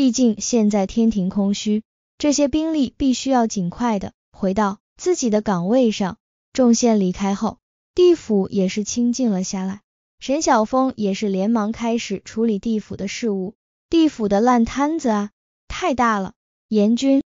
毕竟现在天庭空虚，这些兵力必须要尽快的回到自己的岗位上。众仙离开后，地府也是清静了下来。沈晓峰也是连忙开始处理地府的事务。地府的烂摊子啊，太大了。阎君，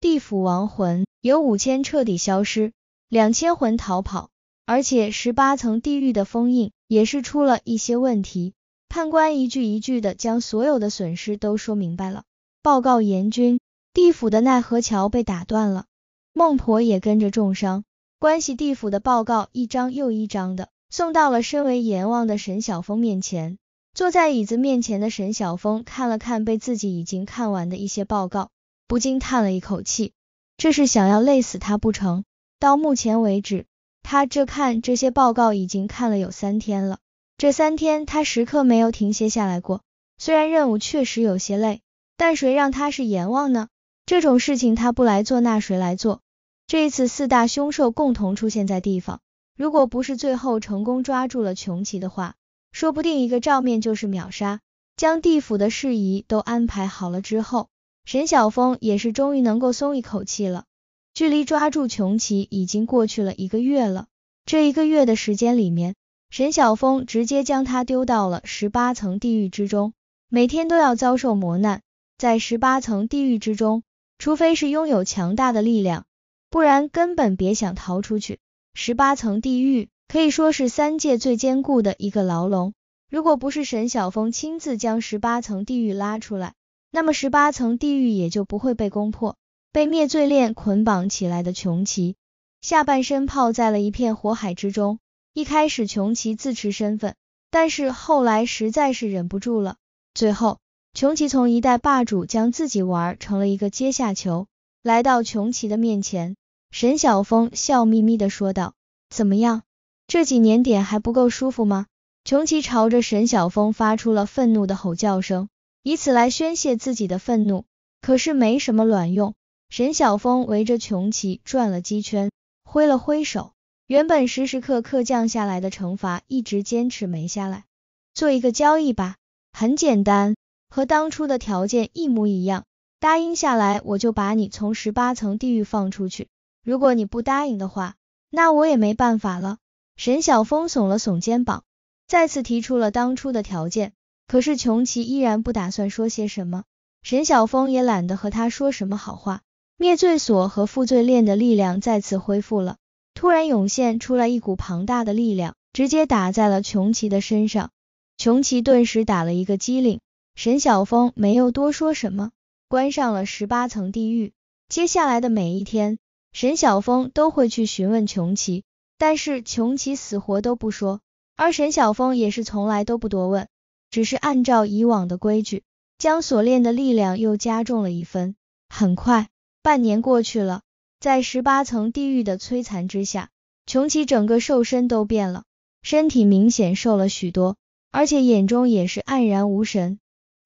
地府亡魂有五千彻底消失，两千魂逃跑，而且十八层地狱的封印也是出了一些问题。判官一句一句的将所有的损失都说明白了。报告阎君，地府的奈何桥被打断了，孟婆也跟着重伤。关系地府的报告一张又一张的送到了身为阎王的沈晓峰面前。坐在椅子面前的沈晓峰看了看被自己已经看完的一些报告，不禁叹了一口气。这是想要累死他不成？到目前为止，他这看这些报告已经看了有三天了。这三天他时刻没有停歇下来过，虽然任务确实有些累。但谁让他是阎王呢？这种事情他不来做，那谁来做？这一次四大凶兽共同出现在地方，如果不是最后成功抓住了穷奇的话，说不定一个照面就是秒杀。将地府的事宜都安排好了之后，沈晓峰也是终于能够松一口气了。距离抓住穷奇已经过去了一个月了，这一个月的时间里面，沈晓峰直接将他丢到了十八层地狱之中，每天都要遭受磨难。在十八层地狱之中，除非是拥有强大的力量，不然根本别想逃出去。十八层地狱可以说是三界最坚固的一个牢笼，如果不是沈晓峰亲自将十八层地狱拉出来，那么十八层地狱也就不会被攻破。被灭罪链捆绑起来的穷奇，下半身泡在了一片火海之中。一开始穷奇自持身份，但是后来实在是忍不住了，最后。琼奇从一代霸主将自己玩成了一个阶下囚，来到琼奇的面前，沈晓峰笑眯眯的说道：“怎么样，这几年点还不够舒服吗？”琼奇朝着沈晓峰发出了愤怒的吼叫声，以此来宣泄自己的愤怒，可是没什么卵用。沈晓峰围着琼奇转了几圈，挥了挥手，原本时时刻刻降下来的惩罚一直坚持没下来，做一个交易吧，很简单。和当初的条件一模一样，答应下来我就把你从十八层地狱放出去。如果你不答应的话，那我也没办法了。沈晓峰耸了耸肩膀，再次提出了当初的条件。可是琼奇依然不打算说些什么，沈晓峰也懒得和他说什么好话。灭罪锁和负罪链的力量再次恢复了，突然涌现出来一股庞大的力量，直接打在了琼奇的身上。琼奇顿时打了一个激灵。沈晓峰没有多说什么，关上了十八层地狱。接下来的每一天，沈晓峰都会去询问琼奇，但是琼奇死活都不说。而沈晓峰也是从来都不多问，只是按照以往的规矩，将锁链的力量又加重了一分。很快，半年过去了，在十八层地狱的摧残之下，琼奇整个瘦身都变了，身体明显瘦了许多，而且眼中也是黯然无神。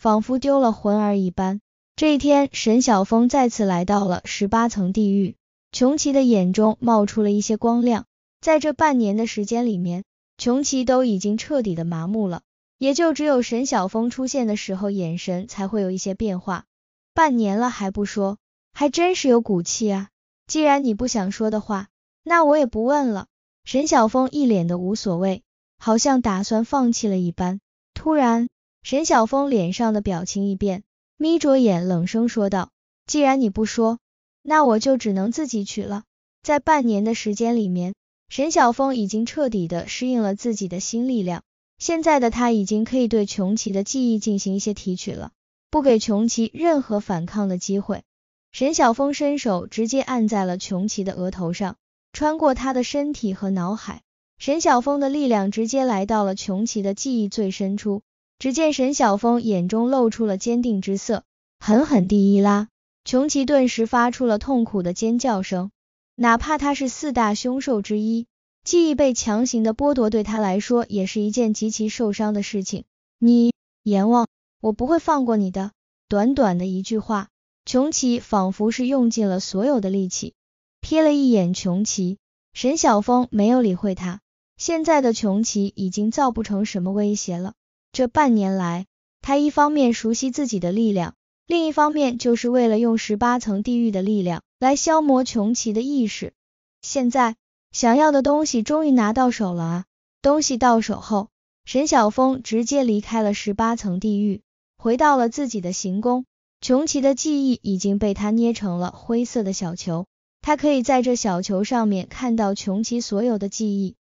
仿佛丢了魂儿一般。这一天，沈晓峰再次来到了十八层地狱。琼奇的眼中冒出了一些光亮。在这半年的时间里面，琼奇都已经彻底的麻木了，也就只有沈晓峰出现的时候，眼神才会有一些变化。半年了还不说，还真是有骨气啊！既然你不想说的话，那我也不问了。沈晓峰一脸的无所谓，好像打算放弃了一般。突然。沈晓峰脸上的表情一变，眯着眼冷声说道：“既然你不说，那我就只能自己取了。”在半年的时间里面，沈晓峰已经彻底的适应了自己的新力量，现在的他已经可以对琼奇的记忆进行一些提取了，不给琼奇任何反抗的机会。沈晓峰伸手直接按在了琼奇的额头上，穿过他的身体和脑海，沈晓峰的力量直接来到了琼奇的记忆最深处。只见沈晓峰眼中露出了坚定之色，狠狠地一拉，穷奇顿时发出了痛苦的尖叫声。哪怕他是四大凶兽之一，记忆被强行的剥夺，对他来说也是一件极其受伤的事情。你阎王，我不会放过你的！短短的一句话，穷奇仿佛是用尽了所有的力气。瞥了一眼穷奇，沈晓峰没有理会他。现在的穷奇已经造不成什么威胁了。这半年来，他一方面熟悉自己的力量，另一方面就是为了用十八层地狱的力量来消磨穷奇的意识。现在，想要的东西终于拿到手了啊！东西到手后，沈晓峰直接离开了十八层地狱，回到了自己的行宫。穷奇的记忆已经被他捏成了灰色的小球，他可以在这小球上面看到穷奇所有的记忆。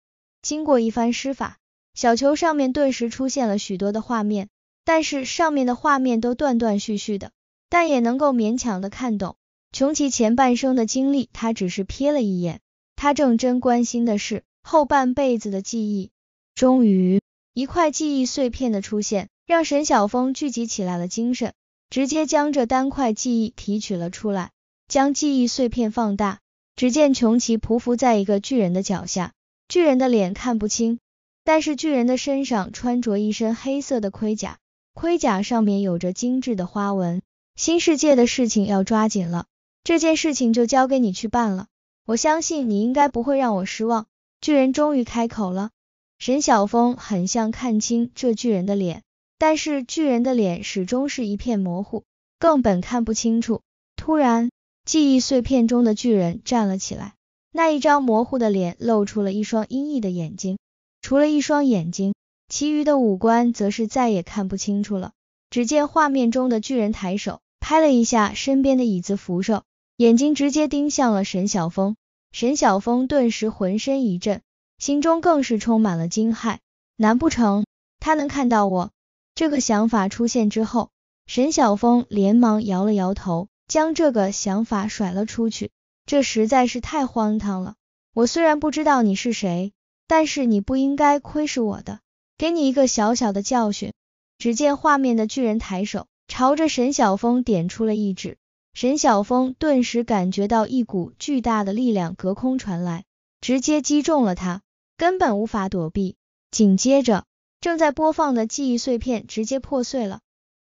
经过一番施法。小球上面顿时出现了许多的画面，但是上面的画面都断断续续的，但也能够勉强的看懂。穷奇前半生的经历，他只是瞥了一眼，他正真关心的是后半辈子的记忆。终于，一块记忆碎片的出现，让沈晓峰聚集起来了精神，直接将这单块记忆提取了出来，将记忆碎片放大，只见穷奇匍匐在一个巨人的脚下，巨人的脸看不清。但是巨人的身上穿着一身黑色的盔甲，盔甲上面有着精致的花纹。新世界的事情要抓紧了，这件事情就交给你去办了。我相信你应该不会让我失望。巨人终于开口了。沈晓峰很像看清这巨人的脸，但是巨人的脸始终是一片模糊，根本看不清楚。突然，记忆碎片中的巨人站了起来，那一张模糊的脸露出了一双阴翳的眼睛。除了一双眼睛，其余的五官则是再也看不清楚了。只见画面中的巨人抬手拍了一下身边的椅子扶手，眼睛直接盯向了沈晓峰。沈晓峰顿时浑身一震，心中更是充满了惊骇。难不成他能看到我？这个想法出现之后，沈晓峰连忙摇了摇头，将这个想法甩了出去。这实在是太荒唐了。我虽然不知道你是谁。但是你不应该窥视我的，给你一个小小的教训。只见画面的巨人抬手，朝着沈晓峰点出了一指。沈晓峰顿时感觉到一股巨大的力量隔空传来，直接击中了他，根本无法躲避。紧接着，正在播放的记忆碎片直接破碎了。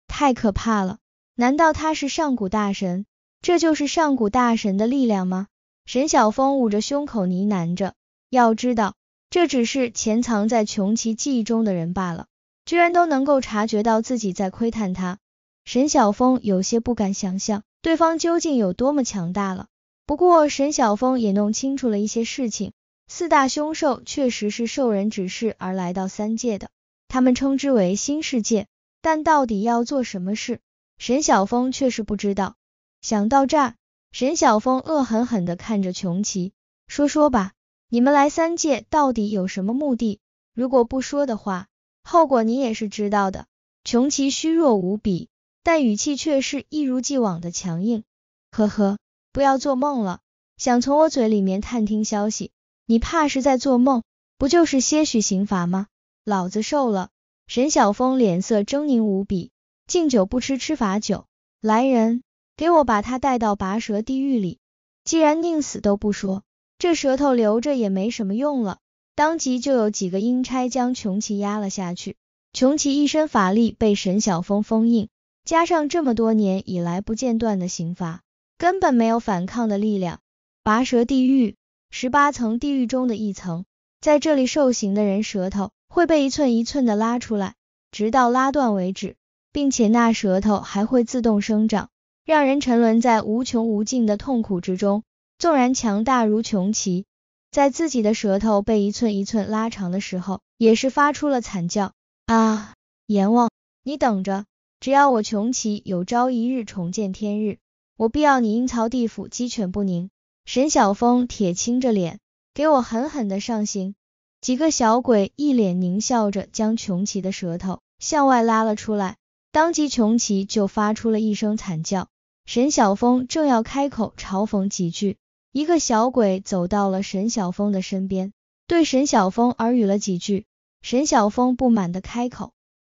太可怕了！难道他是上古大神？这就是上古大神的力量吗？沈晓峰捂着胸口呢喃着。要知道。这只是潜藏在穷奇记忆中的人罢了，居然都能够察觉到自己在窥探他。沈晓峰有些不敢想象对方究竟有多么强大了。不过沈晓峰也弄清楚了一些事情，四大凶兽确实是受人指示而来到三界的，他们称之为新世界，但到底要做什么事，沈晓峰却是不知道。想到这儿，沈晓峰恶狠狠地看着琼奇，说说吧。你们来三界到底有什么目的？如果不说的话，后果你也是知道的。穷奇虚弱无比，但语气却是一如既往的强硬。呵呵，不要做梦了，想从我嘴里面探听消息，你怕是在做梦。不就是些许刑罚吗？老子受了。沈晓峰脸色狰狞无比，敬酒不吃吃罚酒。来人，给我把他带到拔舌地狱里。既然宁死都不说。这舌头留着也没什么用了，当即就有几个阴差将穷奇压了下去。穷奇一身法力被沈晓峰封印，加上这么多年以来不间断的刑罚，根本没有反抗的力量。拔舌地狱，十八层地狱中的一层，在这里受刑的人舌头会被一寸一寸的拉出来，直到拉断为止，并且那舌头还会自动生长，让人沉沦在无穷无尽的痛苦之中。纵然强大如穷奇，在自己的舌头被一寸一寸拉长的时候，也是发出了惨叫。啊！阎王，你等着！只要我穷奇有朝一日重见天日，我必要你阴曹地府鸡犬不宁。沈晓峰铁青着脸，给我狠狠的上刑。几个小鬼一脸狞笑着，将穷奇的舌头向外拉了出来，当即穷奇就发出了一声惨叫。沈晓峰正要开口嘲讽几句。一个小鬼走到了沈晓峰的身边，对沈晓峰耳语了几句。沈晓峰不满的开口：“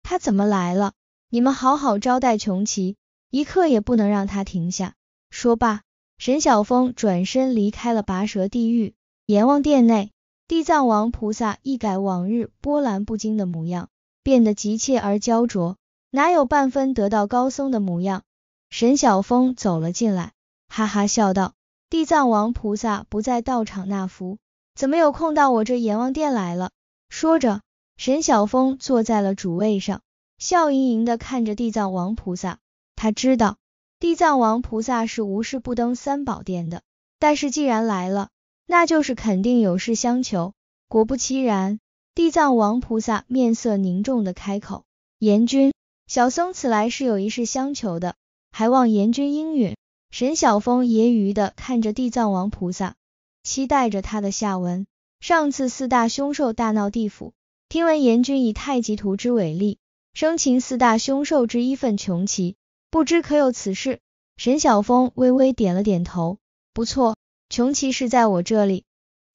他怎么来了？你们好好招待穷奇，一刻也不能让他停下。”说罢，沈晓峰转身离开了拔舌地狱。阎王殿内，地藏王菩萨一改往日波澜不惊的模样，变得急切而焦灼，哪有半分得道高僧的模样？沈晓峰走了进来，哈哈笑道。地藏王菩萨不在道场纳福，怎么有空到我这阎王殿来了？说着，沈晓峰坐在了主位上，笑盈盈的看着地藏王菩萨。他知道地藏王菩萨是无事不登三宝殿的，但是既然来了，那就是肯定有事相求。果不其然，地藏王菩萨面色凝重的开口：“阎君，小僧此来是有一事相求的，还望阎君应允。”沈晓峰揶揄的看着地藏王菩萨，期待着他的下文。上次四大凶兽大闹地府，听闻阎君以太极图之伟力，生擒四大凶兽之一份穷奇，不知可有此事？沈晓峰微微点了点头，不错，穷奇是在我这里，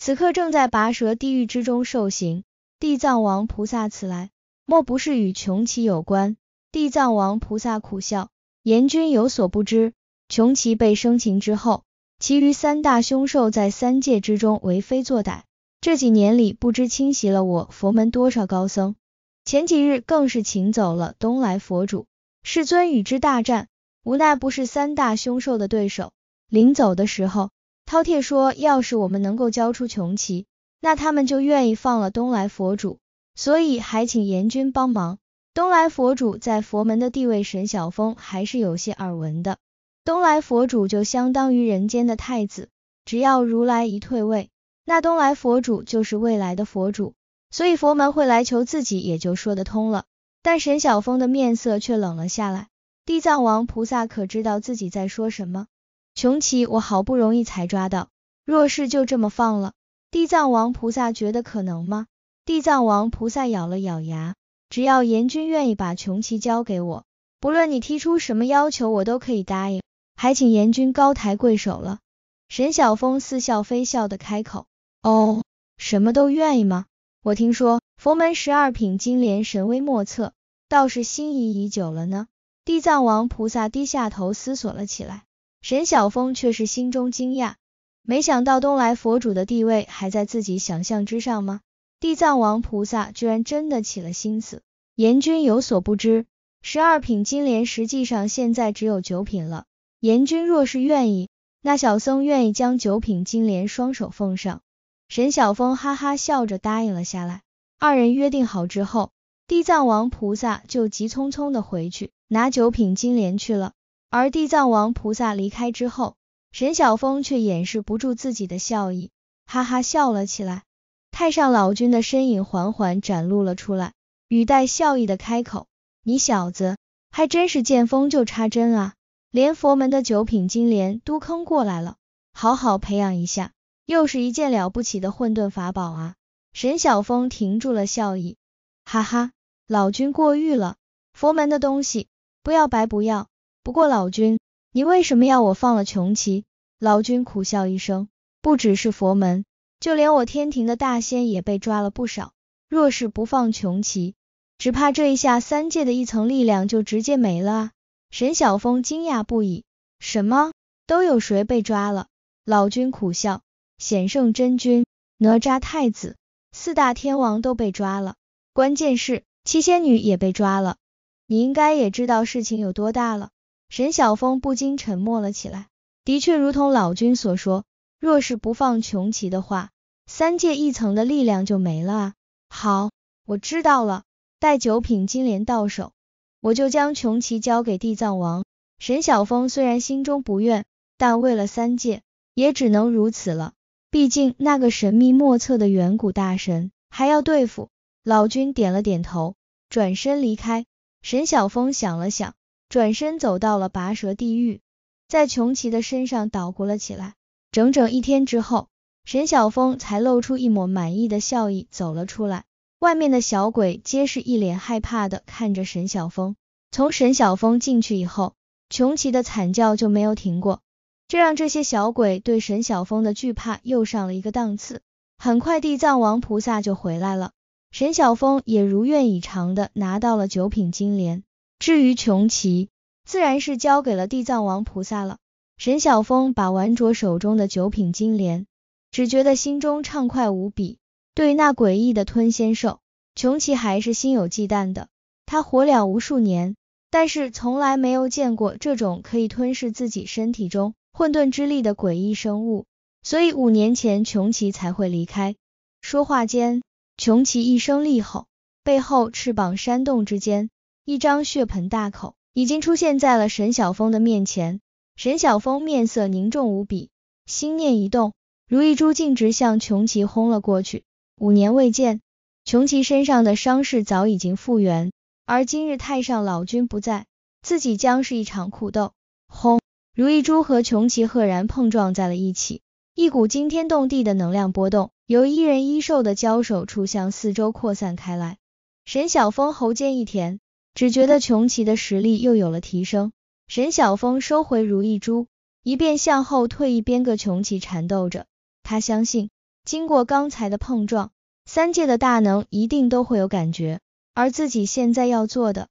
此刻正在拔舌地狱之中受刑。地藏王菩萨此来，莫不是与穷奇有关？地藏王菩萨苦笑，阎君有所不知。穷奇被生擒之后，其余三大凶兽在三界之中为非作歹，这几年里不知侵袭了我佛门多少高僧，前几日更是请走了东来佛主世尊，与之大战，无奈不是三大凶兽的对手。临走的时候，饕餮说，要是我们能够交出穷奇，那他们就愿意放了东来佛主，所以还请阎君帮忙。东来佛主在佛门的地位，沈晓峰还是有些耳闻的。东来佛主就相当于人间的太子，只要如来一退位，那东来佛主就是未来的佛主，所以佛门会来求自己也就说得通了。但沈晓峰的面色却冷了下来。地藏王菩萨可知道自己在说什么？穷奇，我好不容易才抓到，若是就这么放了，地藏王菩萨觉得可能吗？地藏王菩萨咬了咬牙，只要阎君愿意把穷奇交给我，不论你提出什么要求，我都可以答应。还请阎君高抬贵手了。沈晓峰似笑非笑的开口：“哦，什么都愿意吗？我听说佛门十二品金莲神威莫测，倒是心仪已久了呢。”地藏王菩萨低下头思索了起来。沈晓峰却是心中惊讶，没想到东来佛主的地位还在自己想象之上吗？地藏王菩萨居然真的起了心思。阎君有所不知，十二品金莲实际上现在只有九品了。严君若是愿意，那小僧愿意将九品金莲双手奉上。沈晓峰哈哈笑着答应了下来。二人约定好之后，地藏王菩萨就急匆匆的回去拿九品金莲去了。而地藏王菩萨离开之后，沈晓峰却掩饰不住自己的笑意，哈哈笑了起来。太上老君的身影缓缓展露了出来，语带笑意的开口：“你小子还真是见风就插针啊！”连佛门的九品金莲都坑过来了，好好培养一下，又是一件了不起的混沌法宝啊！沈晓峰停住了笑意，哈哈，老君过誉了，佛门的东西不要白不要。不过老君，你为什么要我放了穷奇？老君苦笑一声，不只是佛门，就连我天庭的大仙也被抓了不少。若是不放穷奇，只怕这一下三界的一层力量就直接没了。沈晓峰惊讶不已，什么？都有谁被抓了？老君苦笑，显圣真君、哪吒太子、四大天王都被抓了。关键是七仙女也被抓了。你应该也知道事情有多大了。沈晓峰不禁沉默了起来。的确，如同老君所说，若是不放穷奇的话，三界一层的力量就没了啊。好，我知道了。待九品金莲到手。我就将穷奇交给地藏王。沈晓峰虽然心中不愿，但为了三界，也只能如此了。毕竟那个神秘莫测的远古大神还要对付。老君点了点头，转身离开。沈晓峰想了想，转身走到了拔舌地狱，在穷奇的身上捣鼓了起来。整整一天之后，沈晓峰才露出一抹满意的笑意，走了出来。外面的小鬼皆是一脸害怕的看着沈晓峰。从沈晓峰进去以后，穷奇的惨叫就没有停过，这让这些小鬼对沈晓峰的惧怕又上了一个档次。很快，地藏王菩萨就回来了，沈晓峰也如愿以偿的拿到了九品金莲。至于穷奇，自然是交给了地藏王菩萨了。沈晓峰把玩着手中的九品金莲，只觉得心中畅快无比。对于那诡异的吞仙兽，穷奇还是心有忌惮的。他活了无数年，但是从来没有见过这种可以吞噬自己身体中混沌之力的诡异生物，所以五年前穷奇才会离开。说话间，穷奇一声厉吼，背后翅膀扇动之间，一张血盆大口已经出现在了沈晓峰的面前。沈晓峰面色凝重无比，心念一动，如意珠径直向穷奇轰了过去。五年未见，穷奇身上的伤势早已经复原，而今日太上老君不在，自己将是一场苦斗。轰！如意珠和穷奇赫然碰撞在了一起，一股惊天动地的能量波动由一人一兽的交手处向四周扩散开来。沈晓峰喉间一甜，只觉得穷奇的实力又有了提升。沈晓峰收回如意珠，一边向后退一边跟穷奇缠斗着，他相信。经过刚才的碰撞，三界的大能一定都会有感觉，而自己现在要做的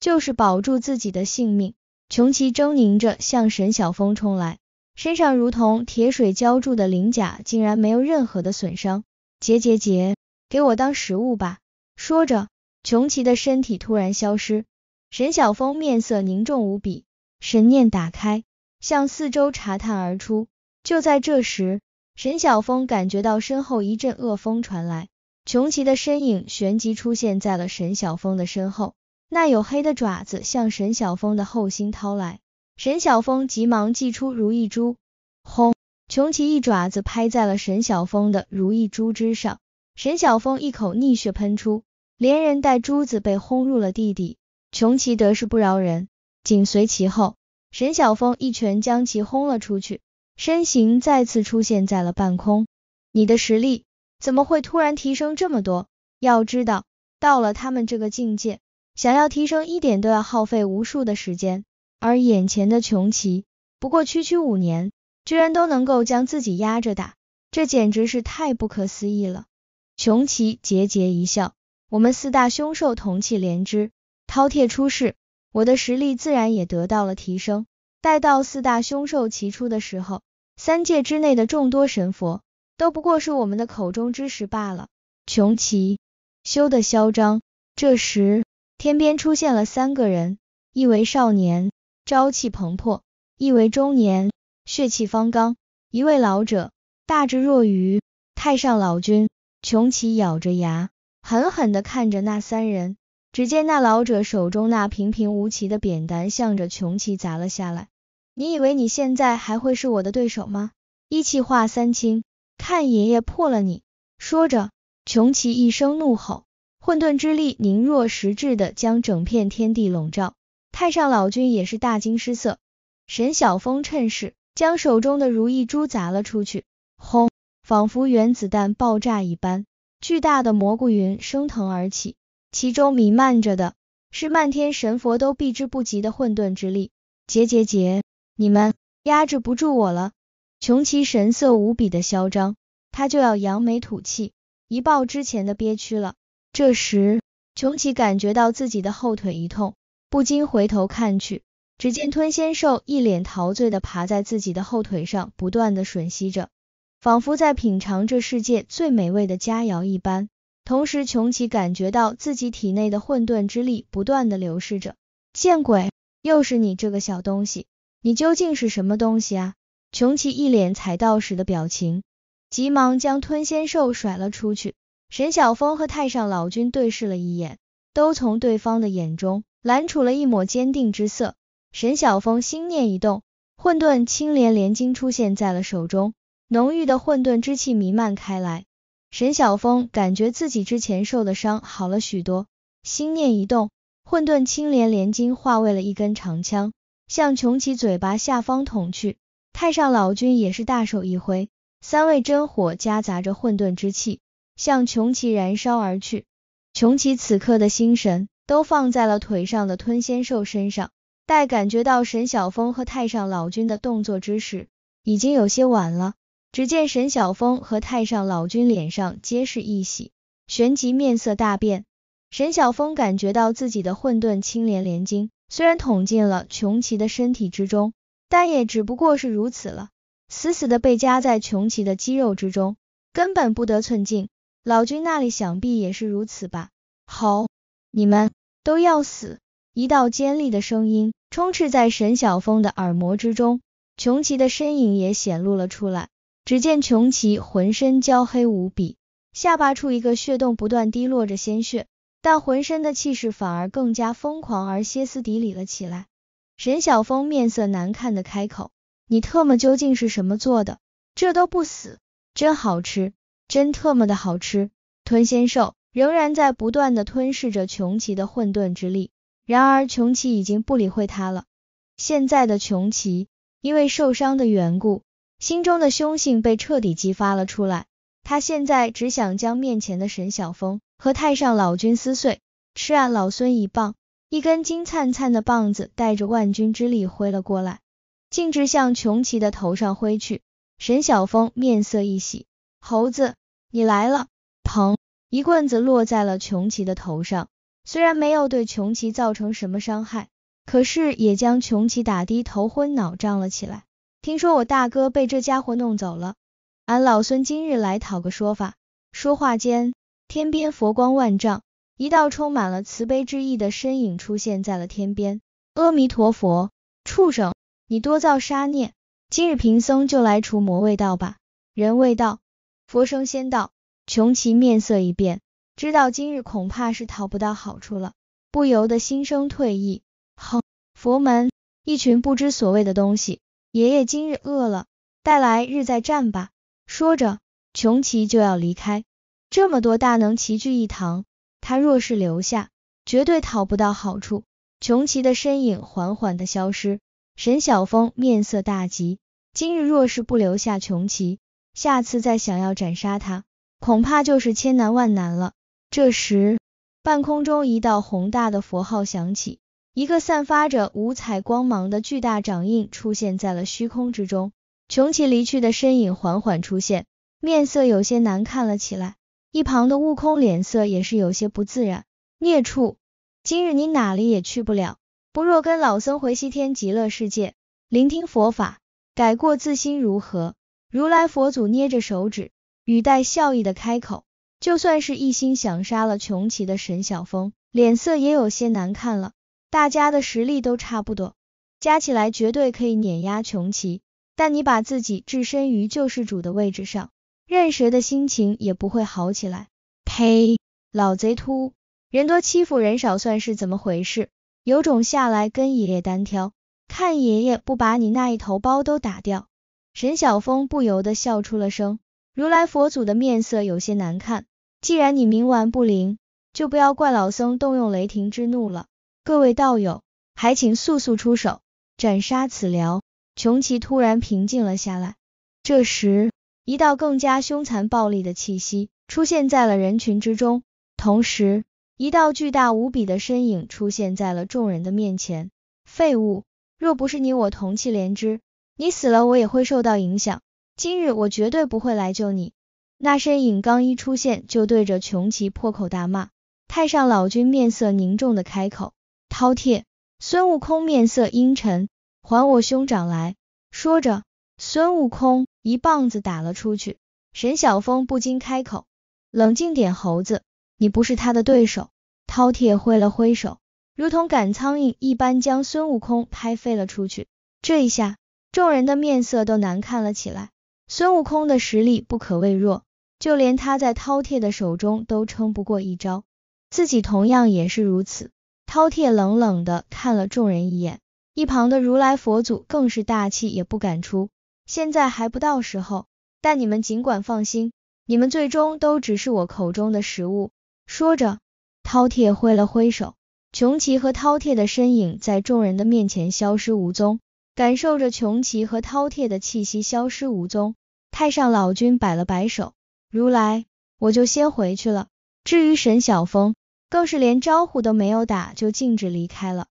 就是保住自己的性命。穷奇狰狞着向沈晓峰冲来，身上如同铁水浇筑的鳞甲，竟然没有任何的损伤。结结结，给我当食物吧！说着，穷奇的身体突然消失。沈晓峰面色凝重无比，神念打开，向四周查探而出。就在这时，沈晓峰感觉到身后一阵恶风传来，穷奇的身影旋即出现在了沈晓峰的身后，那黝黑的爪子向沈晓峰的后心掏来。沈晓峰急忙祭出如意珠，轰！穷奇一爪子拍在了沈晓峰的如意珠之上，沈晓峰一口逆血喷出，连人带珠子被轰入了地底。穷奇得势不饶人，紧随其后，沈晓峰一拳将其轰了出去。身形再次出现在了半空，你的实力怎么会突然提升这么多？要知道，到了他们这个境界，想要提升一点都要耗费无数的时间，而眼前的穷奇，不过区区五年，居然都能够将自己压着打，这简直是太不可思议了。穷奇桀桀一笑，我们四大凶兽同气连枝，饕餮出世，我的实力自然也得到了提升。待到四大凶兽齐出的时候。三界之内的众多神佛都不过是我们的口中之食罢了。穷奇，羞得嚣张！这时，天边出现了三个人，一为少年，朝气蓬勃；一为中年，血气方刚；一位老者，大智若愚。太上老君，穷奇咬着牙，狠狠地看着那三人。只见那老者手中那平平无奇的扁担，向着穷奇砸了下来。你以为你现在还会是我的对手吗？一气化三清，看爷爷破了你！说着，穷奇一声怒吼，混沌之力凝若实质的将整片天地笼罩。太上老君也是大惊失色。沈晓峰趁势将手中的如意珠砸了出去，轰！仿佛原子弹爆炸一般，巨大的蘑菇云升腾而起，其中弥漫着的是漫天神佛都避之不及的混沌之力。结结结！你们压制不住我了！穷奇神色无比的嚣张，他就要扬眉吐气，一报之前的憋屈了。这时，穷奇感觉到自己的后腿一痛，不禁回头看去，只见吞仙兽一脸陶醉的爬在自己的后腿上，不断的吮吸着，仿佛在品尝这世界最美味的佳肴一般。同时，穷奇感觉到自己体内的混沌之力不断的流逝着。见鬼！又是你这个小东西！你究竟是什么东西啊？穷奇一脸踩到屎的表情，急忙将吞仙兽甩了出去。沈晓峰和太上老君对视了一眼，都从对方的眼中拦出了一抹坚定之色。沈晓峰心念一动，混沌青莲莲晶出现在了手中，浓郁的混沌之气弥漫开来。沈晓峰感觉自己之前受的伤好了许多，心念一动，混沌青莲莲晶化为了一根长枪。向穷奇嘴巴下方捅去，太上老君也是大手一挥，三味真火夹杂着混沌之气向穷奇燃烧而去。穷奇此刻的心神都放在了腿上的吞仙兽身上，待感觉到沈晓峰和太上老君的动作之时，已经有些晚了。只见沈晓峰和太上老君脸上皆是一喜，旋即面色大变。沈晓峰感觉到自己的混沌青莲莲晶。虽然捅进了穷奇的身体之中，但也只不过是如此了，死死的被夹在穷奇的肌肉之中，根本不得寸进。老君那里想必也是如此吧？好，你们都要死！一道尖利的声音充斥在沈晓峰的耳膜之中，穷奇的身影也显露了出来。只见穷奇浑身焦黑无比，下巴处一个血洞，不断滴落着鲜血。但浑身的气势反而更加疯狂而歇斯底里了起来。沈晓峰面色难看的开口：“你特么究竟是什么做的？这都不死，真好吃，真特么的好吃！”吞仙兽仍然在不断的吞噬着穷奇的混沌之力，然而穷奇已经不理会他了。现在的穷奇因为受伤的缘故，心中的凶性被彻底激发了出来。他现在只想将面前的沈晓峰和太上老君撕碎，吃俺老孙一棒！一根金灿灿的棒子带着万钧之力挥了过来，径直向穷奇的头上挥去。沈晓峰面色一喜，猴子，你来了！砰！一棍子落在了穷奇的头上，虽然没有对穷奇造成什么伤害，可是也将穷奇打的头昏脑胀了起来。听说我大哥被这家伙弄走了。俺老孙今日来讨个说法。说话间，天边佛光万丈，一道充满了慈悲之意的身影出现在了天边。阿弥陀佛，畜生，你多造杀孽，今日贫僧就来除魔卫道吧。人卫道，佛生仙道。穷奇面色一变，知道今日恐怕是讨不到好处了，不由得心生退意。哼，佛门，一群不知所谓的东西。爷爷今日饿了，待来日再战吧。说着，穷奇就要离开。这么多大能齐聚一堂，他若是留下，绝对讨不到好处。穷奇的身影缓缓的消失，沈晓峰面色大急。今日若是不留下穷奇，下次再想要斩杀他，恐怕就是千难万难了。这时，半空中一道宏大的佛号响起，一个散发着五彩光芒的巨大掌印出现在了虚空之中。穷奇离去的身影缓缓出现，面色有些难看了起来。一旁的悟空脸色也是有些不自然。孽畜，今日你哪里也去不了，不若跟老僧回西天极乐世界，聆听佛法，改过自新如何？如来佛祖捏着手指，语带笑意的开口。就算是一心想杀了穷奇的沈晓峰，脸色也有些难看了。大家的实力都差不多，加起来绝对可以碾压穷奇。但你把自己置身于救世主的位置上，任谁的心情也不会好起来。呸！老贼秃，人多欺负人少，算是怎么回事？有种下来跟爷爷单挑，看爷爷不把你那一头包都打掉！沈晓峰不由得笑出了声。如来佛祖的面色有些难看。既然你冥顽不灵，就不要怪老僧动用雷霆之怒了。各位道友，还请速速出手，斩杀此撩！穷奇突然平静了下来，这时，一道更加凶残暴力的气息出现在了人群之中，同时，一道巨大无比的身影出现在了众人的面前。废物，若不是你我同气连枝，你死了我也会受到影响。今日我绝对不会来救你。那身影刚一出现，就对着穷奇破口大骂。太上老君面色凝重的开口。饕餮，孙悟空面色阴沉。还我兄长来！说着，孙悟空一棒子打了出去。沈晓峰不禁开口：“冷静点，猴子，你不是他的对手。”饕餮挥了挥手，如同赶苍蝇一般将孙悟空拍飞了出去。这一下，众人的面色都难看了起来。孙悟空的实力不可谓弱，就连他在饕餮的手中都撑不过一招，自己同样也是如此。饕餮冷冷的看了众人一眼。一旁的如来佛祖更是大气也不敢出，现在还不到时候，但你们尽管放心，你们最终都只是我口中的食物。说着，饕餮挥了挥手，穷奇和饕餮的身影在众人的面前消失无踪。感受着穷奇和饕餮的气息消失无踪，太上老君摆了摆手，如来，我就先回去了。至于沈晓峰，更是连招呼都没有打就径直离开了。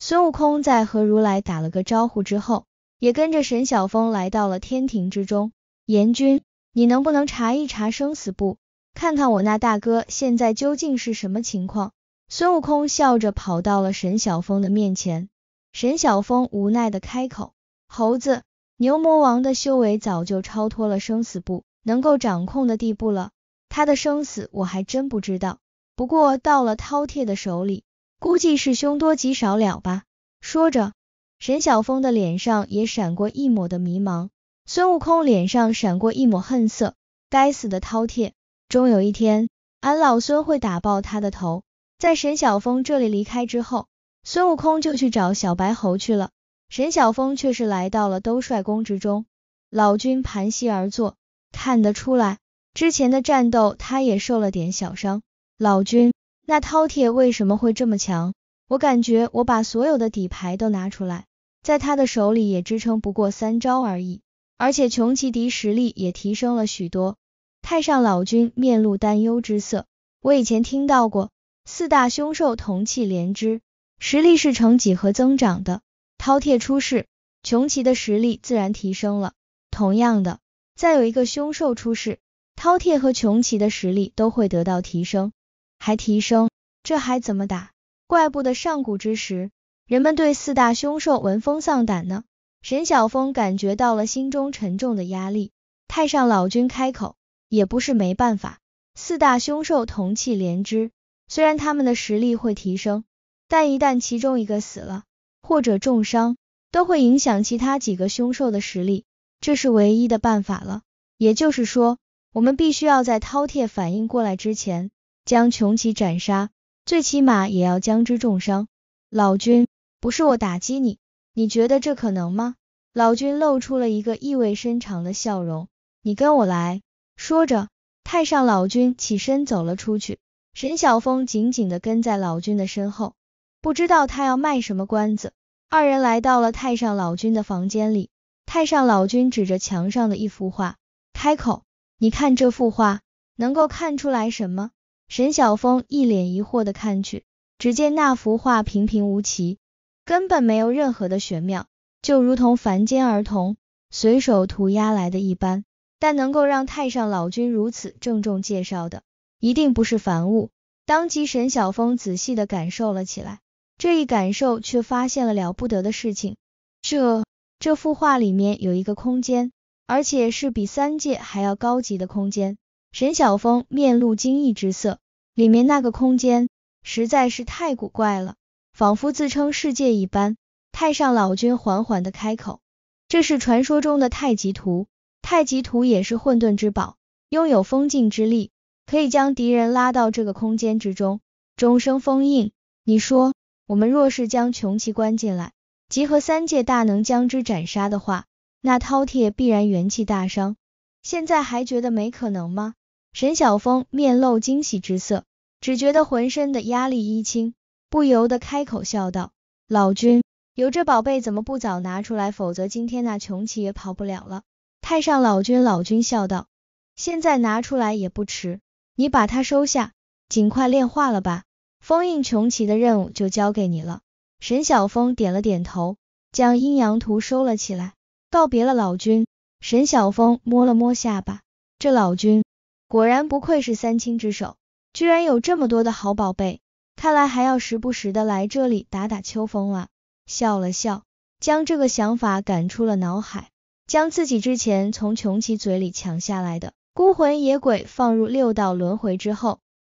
孙悟空在和如来打了个招呼之后，也跟着沈晓峰来到了天庭之中。阎君，你能不能查一查生死簿，看看我那大哥现在究竟是什么情况？孙悟空笑着跑到了沈晓峰的面前。沈晓峰无奈的开口：“猴子，牛魔王的修为早就超脱了生死簿能够掌控的地步了，他的生死我还真不知道。不过到了饕餮的手里。”估计是凶多吉少了吧。说着，沈晓峰的脸上也闪过一抹的迷茫。孙悟空脸上闪过一抹恨色，该死的饕餮，终有一天，俺老孙会打爆他的头！在沈晓峰这里离开之后，孙悟空就去找小白猴去了。沈晓峰却是来到了兜率宫之中，老君盘膝而坐，看得出来，之前的战斗他也受了点小伤。老君。那饕餮为什么会这么强？我感觉我把所有的底牌都拿出来，在他的手里也支撑不过三招而已。而且穷奇敌实力也提升了许多。太上老君面露担忧之色。我以前听到过，四大凶兽同气连枝，实力是呈几何增长的。饕餮出世，穷奇的实力自然提升了。同样的，再有一个凶兽出世，饕餮和穷奇的实力都会得到提升。还提升，这还怎么打？怪不得上古之时，人们对四大凶兽闻风丧胆呢。沈晓峰感觉到了心中沉重的压力。太上老君开口，也不是没办法。四大凶兽同气连枝，虽然他们的实力会提升，但一旦其中一个死了或者重伤，都会影响其他几个凶兽的实力。这是唯一的办法了。也就是说，我们必须要在饕餮反应过来之前。将穷奇斩杀，最起码也要将之重伤。老君，不是我打击你，你觉得这可能吗？老君露出了一个意味深长的笑容。你跟我来。说着，太上老君起身走了出去。沈晓峰紧紧的跟在老君的身后，不知道他要卖什么关子。二人来到了太上老君的房间里，太上老君指着墙上的一幅画，开口：“你看这幅画，能够看出来什么？”沈晓峰一脸疑惑的看去，只见那幅画平平无奇，根本没有任何的玄妙，就如同凡间儿童随手涂鸦来的一般。但能够让太上老君如此郑重介绍的，一定不是凡物。当即，沈晓峰仔细的感受了起来，这一感受却发现了了不得的事情。这这幅画里面有一个空间，而且是比三界还要高级的空间。沈晓峰面露惊异之色，里面那个空间实在是太古怪了，仿佛自称世界一般。太上老君缓缓的开口：“这是传说中的太极图，太极图也是混沌之宝，拥有封禁之力，可以将敌人拉到这个空间之中，终生封印。你说，我们若是将穷奇关进来，集合三界大能将之斩杀的话，那饕餮必然元气大伤。现在还觉得没可能吗？”沈晓峰面露惊喜之色，只觉得浑身的压力一轻，不由得开口笑道：“老君，有这宝贝怎么不早拿出来？否则今天那穷奇也跑不了了。”太上老君老君笑道：“现在拿出来也不迟，你把它收下，尽快炼化了吧。封印穷奇的任务就交给你了。”沈晓峰点了点头，将阴阳图收了起来，告别了老君。沈晓峰摸了摸下巴，这老君。果然不愧是三清之首，居然有这么多的好宝贝，看来还要时不时的来这里打打秋风了。笑了笑，将这个想法赶出了脑海，将自己之前从穷奇嘴里抢下来的孤魂野鬼放入六道轮回之后，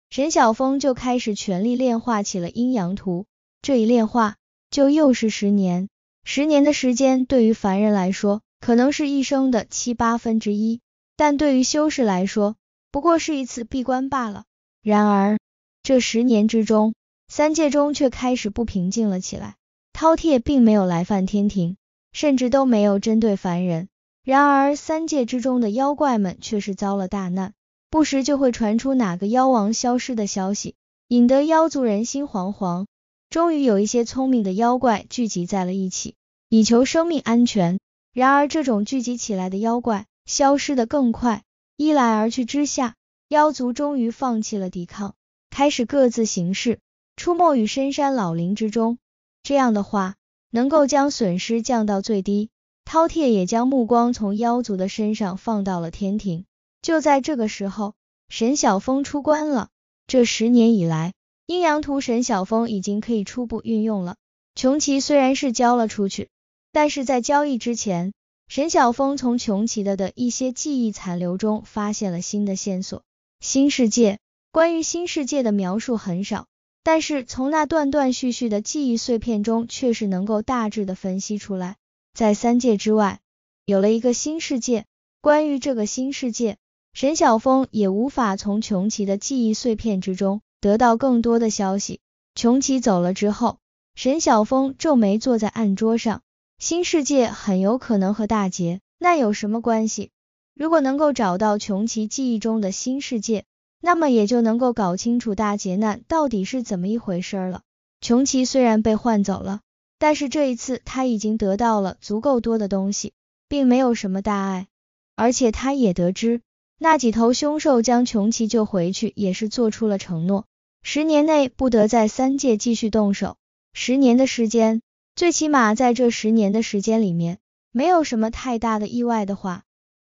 沈晓峰就开始全力炼化起了阴阳图。这一炼化就又是十年，十年的时间对于凡人来说可能是一生的七八分之一，但对于修士来说。不过是一次闭关罢了。然而，这十年之中，三界中却开始不平静了起来。饕餮并没有来犯天庭，甚至都没有针对凡人。然而，三界之中的妖怪们却是遭了大难，不时就会传出哪个妖王消失的消息，引得妖族人心惶惶。终于有一些聪明的妖怪聚集在了一起，以求生命安全。然而，这种聚集起来的妖怪消失的更快。一来而去之下，妖族终于放弃了抵抗，开始各自行事，出没于深山老林之中。这样的话，能够将损失降到最低。饕餮也将目光从妖族的身上放到了天庭。就在这个时候，沈晓峰出关了。这十年以来，阴阳图沈晓峰已经可以初步运用了。穷奇虽然是交了出去，但是在交易之前。沈晓峰从琼奇的的一些记忆残留中发现了新的线索。新世界，关于新世界的描述很少，但是从那断断续续的记忆碎片中，确实能够大致的分析出来，在三界之外有了一个新世界。关于这个新世界，沈晓峰也无法从琼奇的记忆碎片之中得到更多的消息。琼奇走了之后，沈晓峰皱眉坐在案桌上。新世界很有可能和大劫那有什么关系？如果能够找到穷奇记忆中的新世界，那么也就能够搞清楚大劫难到底是怎么一回事了。穷奇虽然被换走了，但是这一次他已经得到了足够多的东西，并没有什么大碍。而且他也得知，那几头凶兽将穷奇救回去，也是做出了承诺，十年内不得在三界继续动手。十年的时间。最起码在这十年的时间里面，没有什么太大的意外的话，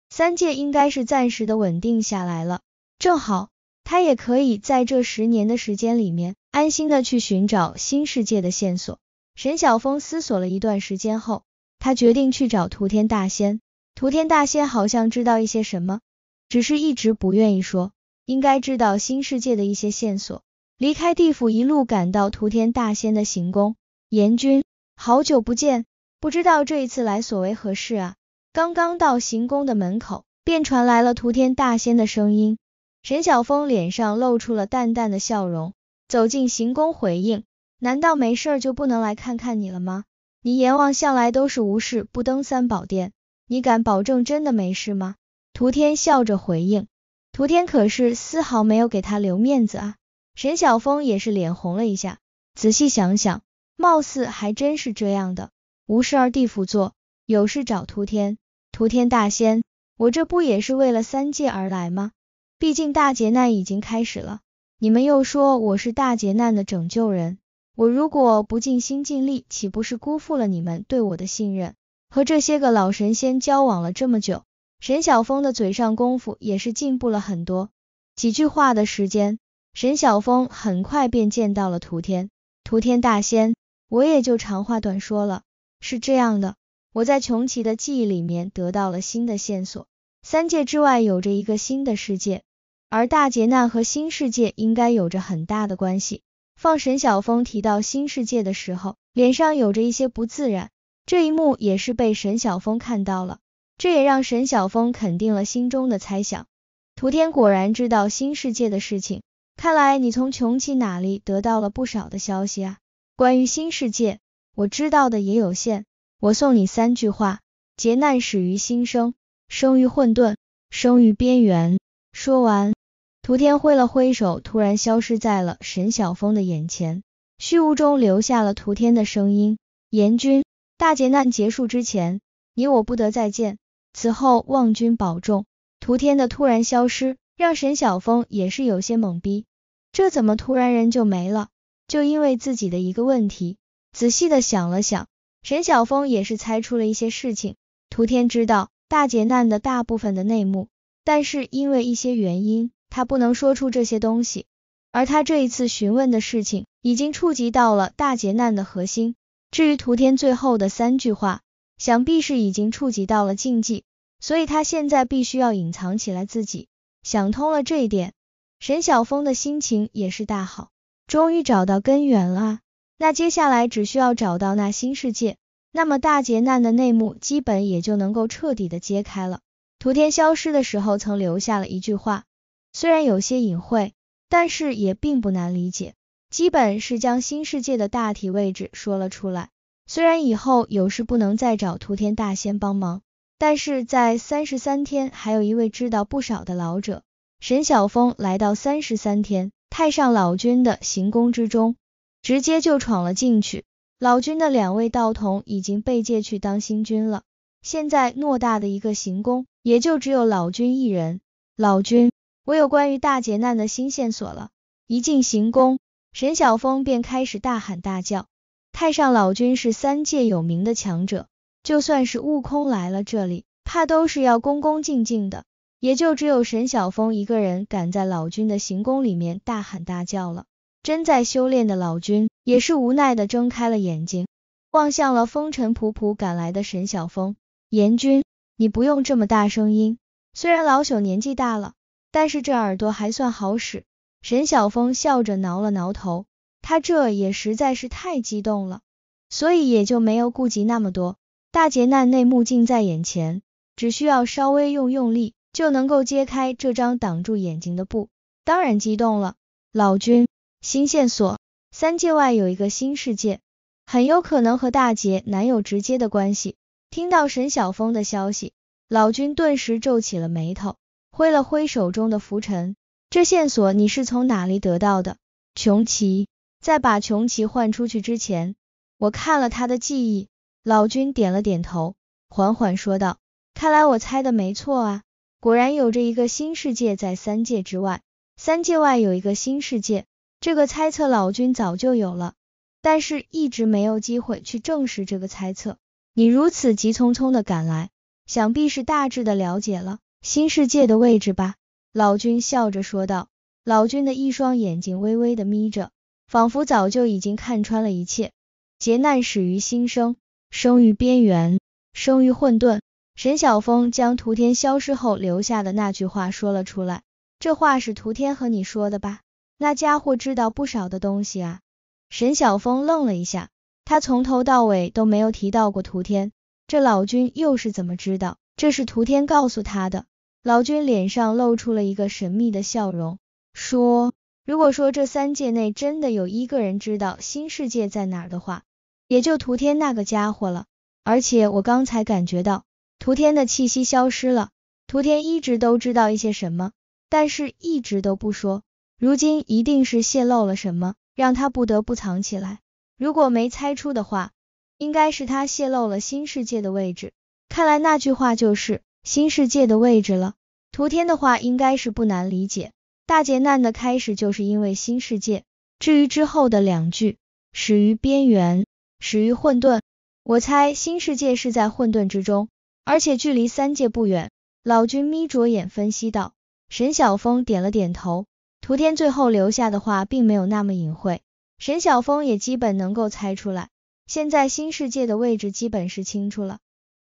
三界应该是暂时的稳定下来了。正好他也可以在这十年的时间里面安心的去寻找新世界的线索。沈晓峰思索了一段时间后，他决定去找涂天大仙。涂天大仙好像知道一些什么，只是一直不愿意说。应该知道新世界的一些线索。离开地府，一路赶到涂天大仙的行宫，阎君。好久不见，不知道这一次来所为何事啊？刚刚到行宫的门口，便传来了涂天大仙的声音。沈晓峰脸上露出了淡淡的笑容，走进行宫回应：“难道没事就不能来看看你了吗？你阎王向来都是无事不登三宝殿，你敢保证真的没事吗？”涂天笑着回应，涂天可是丝毫没有给他留面子啊！沈晓峰也是脸红了一下，仔细想想。貌似还真是这样的，无事地府做，有事找涂天。涂天大仙，我这不也是为了三界而来吗？毕竟大劫难已经开始了，你们又说我是大劫难的拯救人，我如果不尽心尽力，岂不是辜负了你们对我的信任？和这些个老神仙交往了这么久，沈晓峰的嘴上功夫也是进步了很多。几句话的时间，沈晓峰很快便见到了涂天。涂天大仙。我也就长话短说了，是这样的，我在琼奇的记忆里面得到了新的线索，三界之外有着一个新的世界，而大劫难和新世界应该有着很大的关系。放沈晓峰提到新世界的时候，脸上有着一些不自然，这一幕也是被沈晓峰看到了，这也让沈晓峰肯定了心中的猜想。涂天果然知道新世界的事情，看来你从琼奇那里得到了不少的消息啊。关于新世界，我知道的也有限。我送你三句话：劫难始于新生，生于混沌，生于边缘。说完，涂天挥了挥手，突然消失在了沈晓峰的眼前，虚无中留下了涂天的声音：“严君，大劫难结束之前，你我不得再见，此后望君保重。”涂天的突然消失，让沈晓峰也是有些懵逼，这怎么突然人就没了？就因为自己的一个问题，仔细的想了想，沈晓峰也是猜出了一些事情。涂天知道大劫难的大部分的内幕，但是因为一些原因，他不能说出这些东西。而他这一次询问的事情，已经触及到了大劫难的核心。至于涂天最后的三句话，想必是已经触及到了禁忌，所以他现在必须要隐藏起来自己。想通了这一点，沈晓峰的心情也是大好。终于找到根源了，那接下来只需要找到那新世界，那么大劫难的内幕基本也就能够彻底的揭开了。涂天消失的时候曾留下了一句话，虽然有些隐晦，但是也并不难理解，基本是将新世界的大体位置说了出来。虽然以后有事不能再找涂天大仙帮忙，但是在三十三天还有一位知道不少的老者，沈晓峰来到三十三天。太上老君的行宫之中，直接就闯了进去。老君的两位道童已经被借去当新君了，现在偌大的一个行宫，也就只有老君一人。老君，我有关于大劫难的新线索了！一进行宫，沈晓峰便开始大喊大叫。太上老君是三界有名的强者，就算是悟空来了这里，怕都是要恭恭敬敬的。也就只有沈晓峰一个人敢在老君的行宫里面大喊大叫了。真在修炼的老君也是无奈的睁开了眼睛，望向了风尘仆仆赶来的沈晓峰。严君，你不用这么大声音。虽然老朽年纪大了，但是这耳朵还算好使。沈晓峰笑着挠了挠头，他这也实在是太激动了，所以也就没有顾及那么多。大劫难内幕近在眼前，只需要稍微用用力。就能够揭开这张挡住眼睛的布，当然激动了。老君，新线索，三界外有一个新世界，很有可能和大姐男友直接的关系。听到沈晓峰的消息，老君顿时皱起了眉头，挥了挥手中的拂尘。这线索你是从哪里得到的？穷奇，在把穷奇换出去之前，我看了他的记忆。老君点了点头，缓缓说道：“看来我猜的没错啊。”果然有着一个新世界在三界之外，三界外有一个新世界，这个猜测老君早就有了，但是一直没有机会去证实这个猜测。你如此急匆匆的赶来，想必是大致的了解了新世界的位置吧？老君笑着说道。老君的一双眼睛微微的眯着，仿佛早就已经看穿了一切。劫难始于新生，生于边缘，生于混沌。沈晓峰将涂天消失后留下的那句话说了出来。这话是涂天和你说的吧？那家伙知道不少的东西啊！沈晓峰愣了一下，他从头到尾都没有提到过涂天，这老君又是怎么知道？这是涂天告诉他的。老君脸上露出了一个神秘的笑容，说：“如果说这三界内真的有一个人知道新世界在哪儿的话，也就涂天那个家伙了。而且我刚才感觉到。”涂天的气息消失了，涂天一直都知道一些什么，但是一直都不说。如今一定是泄露了什么，让他不得不藏起来。如果没猜出的话，应该是他泄露了新世界的位置。看来那句话就是新世界的位置了。涂天的话应该是不难理解，大劫难的开始就是因为新世界。至于之后的两句，始于边缘，始于混沌。我猜新世界是在混沌之中。而且距离三界不远，老君眯着眼分析道。沈晓峰点了点头。涂天最后留下的话并没有那么隐晦，沈晓峰也基本能够猜出来。现在新世界的位置基本是清楚了，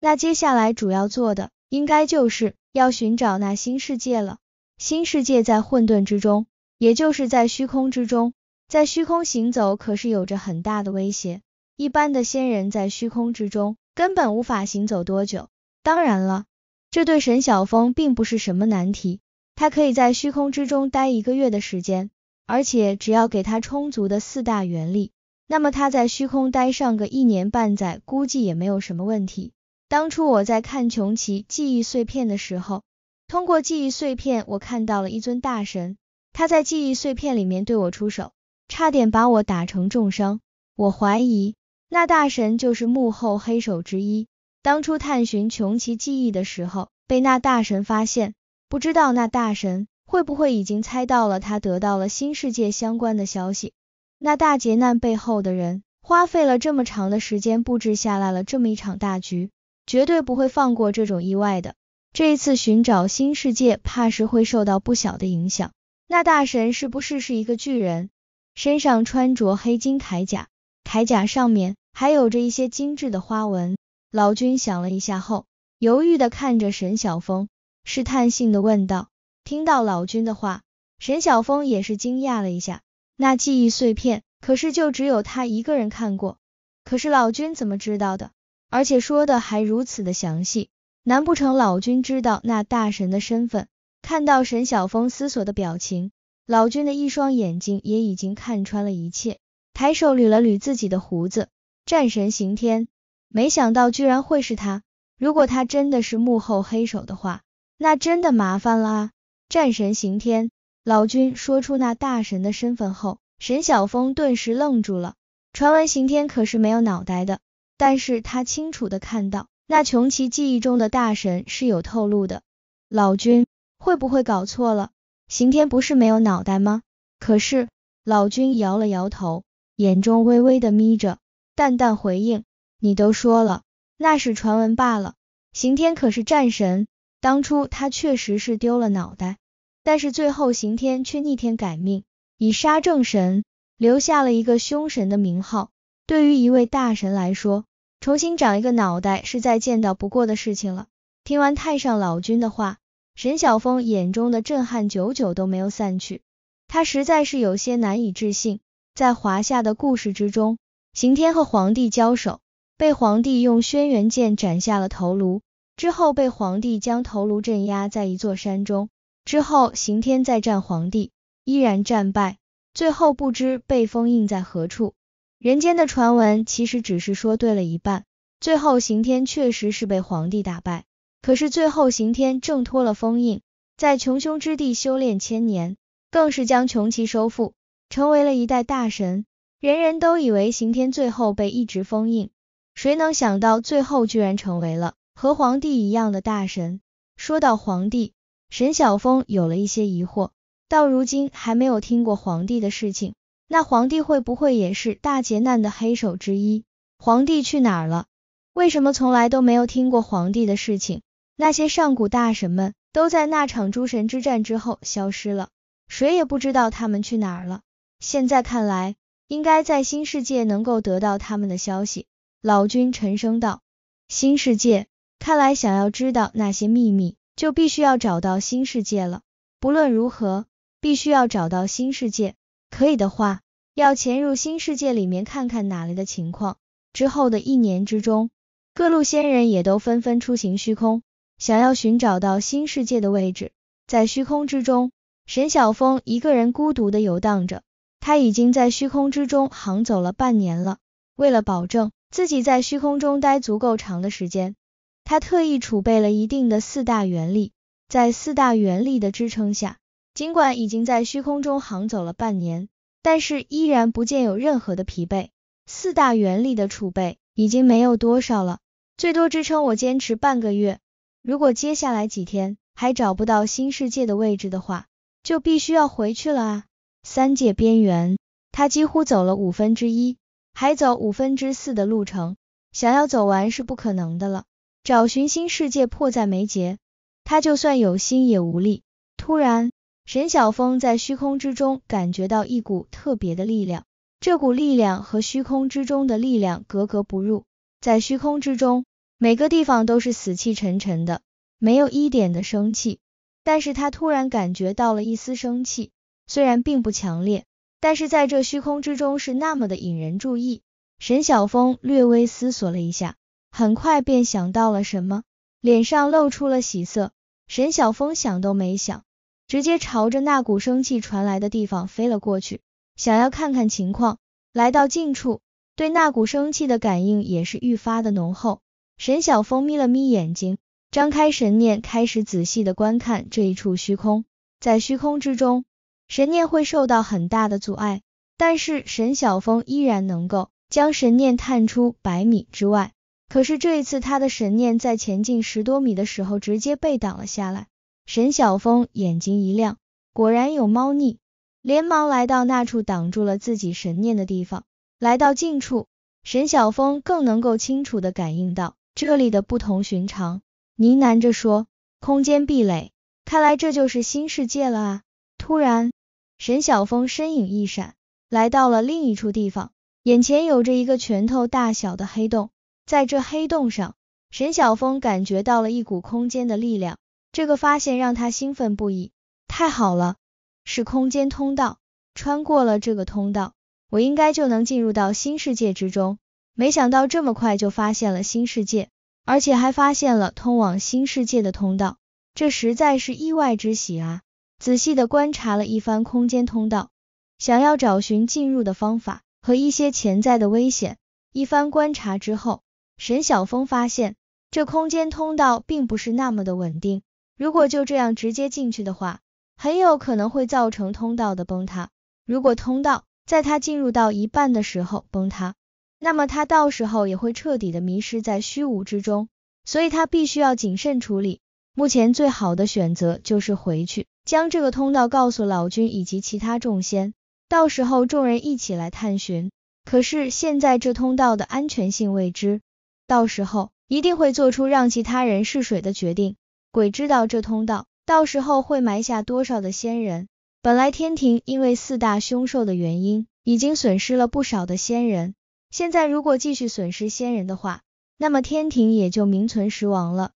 那接下来主要做的应该就是要寻找那新世界了。新世界在混沌之中，也就是在虚空之中，在虚空行走可是有着很大的威胁。一般的仙人在虚空之中根本无法行走多久。当然了，这对沈晓峰并不是什么难题，他可以在虚空之中待一个月的时间，而且只要给他充足的四大元力，那么他在虚空待上个一年半载，估计也没有什么问题。当初我在看穷奇记忆碎片的时候，通过记忆碎片，我看到了一尊大神，他在记忆碎片里面对我出手，差点把我打成重伤。我怀疑那大神就是幕后黑手之一。当初探寻穷奇记忆的时候，被那大神发现。不知道那大神会不会已经猜到了他得到了新世界相关的消息。那大劫难背后的人花费了这么长的时间布置下来了这么一场大局，绝对不会放过这种意外的。这一次寻找新世界，怕是会受到不小的影响。那大神是不是是一个巨人？身上穿着黑金铠甲，铠甲上面还有着一些精致的花纹。老君想了一下后，犹豫的看着沈晓峰，试探性的问道。听到老君的话，沈晓峰也是惊讶了一下。那记忆碎片可是就只有他一个人看过，可是老君怎么知道的？而且说的还如此的详细，难不成老君知道那大神的身份？看到沈晓峰思索的表情，老君的一双眼睛也已经看穿了一切，抬手捋了捋自己的胡子，战神刑天。没想到居然会是他！如果他真的是幕后黑手的话，那真的麻烦了啊！战神刑天，老君说出那大神的身份后，沈晓峰顿时愣住了。传闻刑天可是没有脑袋的，但是他清楚的看到，那穷奇记忆中的大神是有透露的。老君会不会搞错了？刑天不是没有脑袋吗？可是老君摇了摇头，眼中微微的眯着，淡淡回应。你都说了，那是传闻罢了。刑天可是战神，当初他确实是丢了脑袋，但是最后刑天却逆天改命，以杀正神，留下了一个凶神的名号。对于一位大神来说，重新长一个脑袋是再见到不过的事情了。听完太上老君的话，沈晓峰眼中的震撼久久都没有散去，他实在是有些难以置信。在华夏的故事之中，刑天和皇帝交手。被皇帝用轩辕剑斩下了头颅，之后被皇帝将头颅镇压在一座山中。之后刑天再战皇帝，依然战败，最后不知被封印在何处。人间的传闻其实只是说对了一半。最后刑天确实是被皇帝打败，可是最后刑天挣脱了封印，在穷凶之地修炼千年，更是将穷奇收复，成为了一代大神。人人都以为刑天最后被一直封印。谁能想到最后居然成为了和皇帝一样的大神？说到皇帝，沈晓峰有了一些疑惑。到如今还没有听过皇帝的事情，那皇帝会不会也是大劫难的黑手之一？皇帝去哪儿了？为什么从来都没有听过皇帝的事情？那些上古大神们都在那场诸神之战之后消失了，谁也不知道他们去哪儿了。现在看来，应该在新世界能够得到他们的消息。老君沉声道：“新世界，看来想要知道那些秘密，就必须要找到新世界了。不论如何，必须要找到新世界。可以的话，要潜入新世界里面看看哪里的情况。之后的一年之中，各路仙人也都纷纷出行虚空，想要寻找到新世界的位置。在虚空之中，沈晓峰一个人孤独的游荡着。他已经在虚空之中行走了半年了，为了保证。”自己在虚空中待足够长的时间，他特意储备了一定的四大元力，在四大元力的支撑下，尽管已经在虚空中行走了半年，但是依然不见有任何的疲惫。四大元力的储备已经没有多少了，最多支撑我坚持半个月。如果接下来几天还找不到新世界的位置的话，就必须要回去了啊！三界边缘，他几乎走了五分之一。还走五分之四的路程，想要走完是不可能的了。找寻新世界迫在眉睫，他就算有心也无力。突然，沈晓峰在虚空之中感觉到一股特别的力量，这股力量和虚空之中的力量格格不入。在虚空之中，每个地方都是死气沉沉的，没有一点的生气。但是他突然感觉到了一丝生气，虽然并不强烈。但是在这虚空之中是那么的引人注意。沈晓峰略微思索了一下，很快便想到了什么，脸上露出了喜色。沈晓峰想都没想，直接朝着那股生气传来的地方飞了过去，想要看看情况。来到近处，对那股生气的感应也是愈发的浓厚。沈晓峰眯了眯眼睛，张开神念，开始仔细的观看这一处虚空。在虚空之中。神念会受到很大的阻碍，但是沈晓峰依然能够将神念探出百米之外。可是这一次，他的神念在前进十多米的时候，直接被挡了下来。沈晓峰眼睛一亮，果然有猫腻，连忙来到那处挡住了自己神念的地方。来到近处，沈晓峰更能够清楚的感应到这里的不同寻常，呢喃着说：“空间壁垒，看来这就是新世界了啊！”突然。沈晓峰身影一闪，来到了另一处地方，眼前有着一个拳头大小的黑洞，在这黑洞上，沈晓峰感觉到了一股空间的力量，这个发现让他兴奋不已。太好了，是空间通道，穿过了这个通道，我应该就能进入到新世界之中。没想到这么快就发现了新世界，而且还发现了通往新世界的通道，这实在是意外之喜啊！仔细的观察了一番空间通道，想要找寻进入的方法和一些潜在的危险。一番观察之后，沈晓峰发现这空间通道并不是那么的稳定，如果就这样直接进去的话，很有可能会造成通道的崩塌。如果通道在他进入到一半的时候崩塌，那么他到时候也会彻底的迷失在虚无之中。所以他必须要谨慎处理。目前最好的选择就是回去。将这个通道告诉老君以及其他众仙，到时候众人一起来探寻。可是现在这通道的安全性未知，到时候一定会做出让其他人试水的决定。鬼知道这通道到时候会埋下多少的仙人。本来天庭因为四大凶兽的原因，已经损失了不少的仙人。现在如果继续损失仙人的话，那么天庭也就名存实亡了。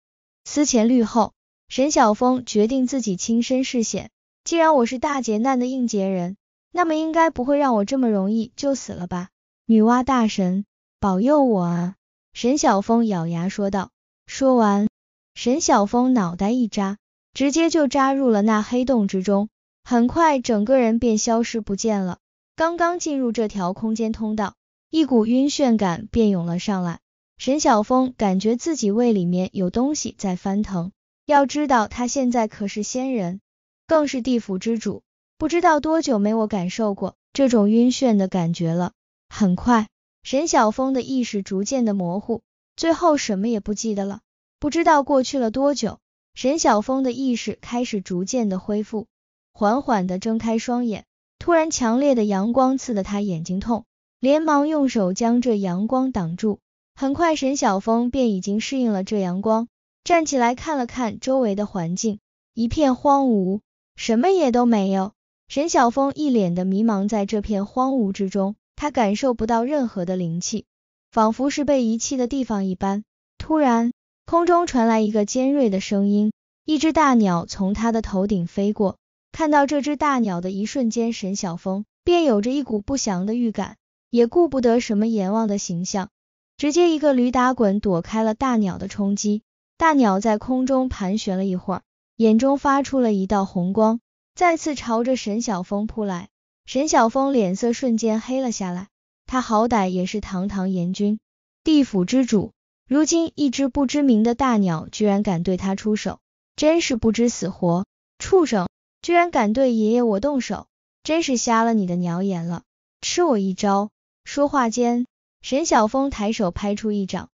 思前虑后。沈晓峰决定自己亲身试险。既然我是大劫难的应劫人，那么应该不会让我这么容易就死了吧？女娲大神保佑我啊！沈晓峰咬牙说道。说完，沈晓峰脑袋一扎，直接就扎入了那黑洞之中。很快，整个人便消失不见了。刚刚进入这条空间通道，一股晕眩感便涌了上来。沈晓峰感觉自己胃里面有东西在翻腾。要知道，他现在可是仙人，更是地府之主，不知道多久没我感受过这种晕眩的感觉了。很快，沈晓峰的意识逐渐的模糊，最后什么也不记得了。不知道过去了多久，沈晓峰的意识开始逐渐的恢复，缓缓的睁开双眼，突然强烈的阳光刺得他眼睛痛，连忙用手将这阳光挡住。很快，沈晓峰便已经适应了这阳光。站起来看了看周围的环境，一片荒芜，什么也都没有。沈晓峰一脸的迷茫，在这片荒芜之中，他感受不到任何的灵气，仿佛是被遗弃的地方一般。突然，空中传来一个尖锐的声音，一只大鸟从他的头顶飞过。看到这只大鸟的一瞬间，沈晓峰便有着一股不祥的预感，也顾不得什么阎王的形象，直接一个驴打滚躲开了大鸟的冲击。大鸟在空中盘旋了一会儿，眼中发出了一道红光，再次朝着沈晓峰扑来。沈晓峰脸色瞬间黑了下来，他好歹也是堂堂阎君，地府之主，如今一只不知名的大鸟居然敢对他出手，真是不知死活！畜生，居然敢对爷爷我动手，真是瞎了你的鸟眼了！吃我一招！说话间，沈晓峰抬手拍出一掌。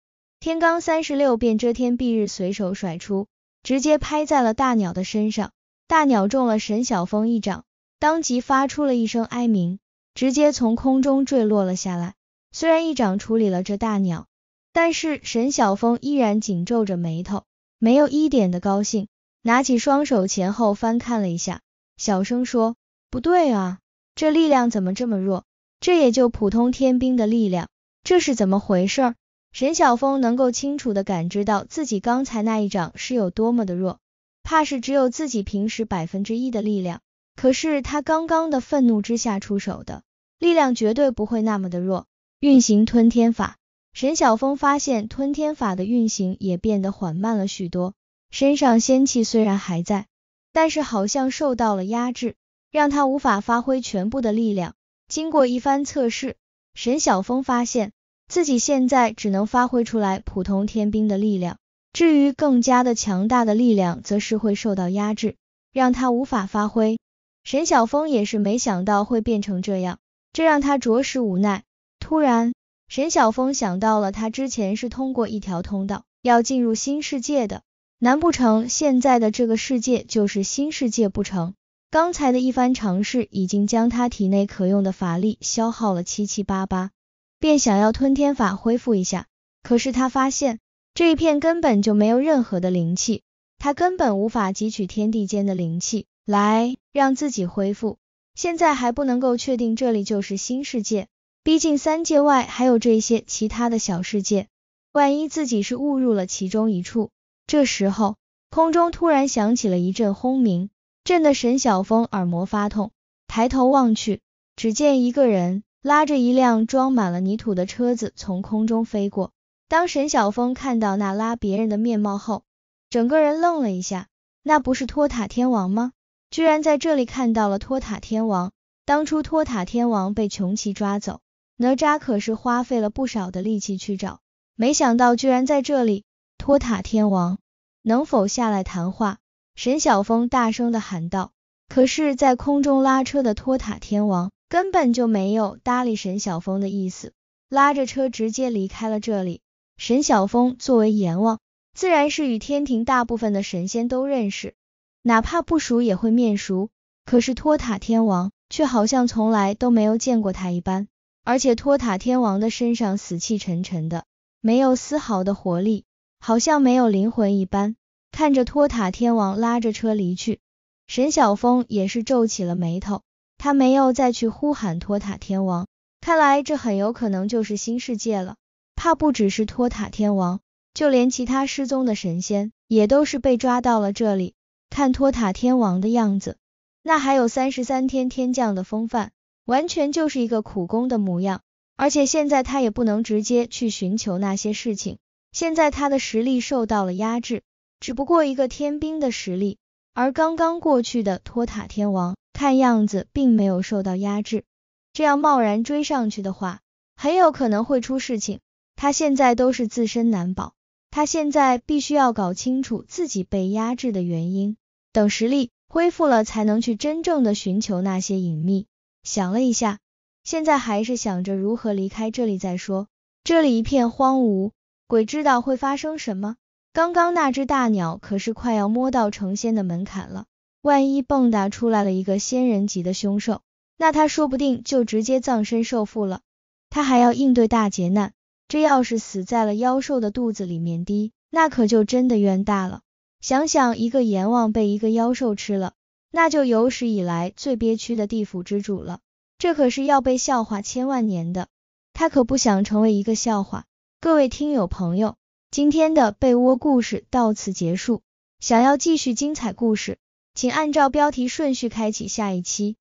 天罡三十六变遮天蔽日，随手甩出，直接拍在了大鸟的身上。大鸟中了沈晓峰一掌，当即发出了一声哀鸣，直接从空中坠落了下来。虽然一掌处理了这大鸟，但是沈晓峰依然紧皱着眉头，没有一点的高兴。拿起双手前后翻看了一下，小声说：“不对啊，这力量怎么这么弱？这也就普通天兵的力量，这是怎么回事儿？”沈晓峰能够清楚的感知到自己刚才那一掌是有多么的弱，怕是只有自己平时百分之一的力量。可是他刚刚的愤怒之下出手的力量绝对不会那么的弱。运行吞天法，沈晓峰发现吞天法的运行也变得缓慢了许多。身上仙气虽然还在，但是好像受到了压制，让他无法发挥全部的力量。经过一番测试，沈晓峰发现。自己现在只能发挥出来普通天兵的力量，至于更加的强大的力量，则是会受到压制，让他无法发挥。沈晓峰也是没想到会变成这样，这让他着实无奈。突然，沈晓峰想到了他之前是通过一条通道要进入新世界的，难不成现在的这个世界就是新世界不成？刚才的一番尝试已经将他体内可用的法力消耗了七七八八。便想要吞天法恢复一下，可是他发现这一片根本就没有任何的灵气，他根本无法汲取天地间的灵气来让自己恢复。现在还不能够确定这里就是新世界，毕竟三界外还有这些其他的小世界，万一自己是误入了其中一处。这时候，空中突然响起了一阵轰鸣，震得沈晓峰耳膜发痛，抬头望去，只见一个人。拉着一辆装满了泥土的车子从空中飞过。当沈晓峰看到那拉别人的面貌后，整个人愣了一下。那不是托塔天王吗？居然在这里看到了托塔天王！当初托塔天王被穷奇抓走，哪吒可是花费了不少的力气去找，没想到居然在这里。托塔天王能否下来谈话？沈晓峰大声的喊道。可是，在空中拉车的托塔天王。根本就没有搭理沈晓峰的意思，拉着车直接离开了这里。沈晓峰作为阎王，自然是与天庭大部分的神仙都认识，哪怕不熟也会面熟。可是托塔天王却好像从来都没有见过他一般，而且托塔天王的身上死气沉沉的，没有丝毫的活力，好像没有灵魂一般。看着托塔天王拉着车离去，沈晓峰也是皱起了眉头。他没有再去呼喊托塔天王，看来这很有可能就是新世界了。怕不只是托塔天王，就连其他失踪的神仙也都是被抓到了这里。看托塔天王的样子，那还有三十三天天降的风范，完全就是一个苦工的模样。而且现在他也不能直接去寻求那些事情，现在他的实力受到了压制，只不过一个天兵的实力，而刚刚过去的托塔天王。看样子并没有受到压制，这样贸然追上去的话，很有可能会出事情。他现在都是自身难保，他现在必须要搞清楚自己被压制的原因，等实力恢复了，才能去真正的寻求那些隐秘。想了一下，现在还是想着如何离开这里再说。这里一片荒芜，鬼知道会发生什么。刚刚那只大鸟可是快要摸到成仙的门槛了。万一蹦跶出来了一个仙人级的凶兽，那他说不定就直接葬身兽腹了。他还要应对大劫难，这要是死在了妖兽的肚子里面滴，那可就真的冤大了。想想一个阎王被一个妖兽吃了，那就有史以来最憋屈的地府之主了。这可是要被笑话千万年的，他可不想成为一个笑话。各位听友朋友，今天的被窝故事到此结束，想要继续精彩故事。请按照标题顺序开启下一期。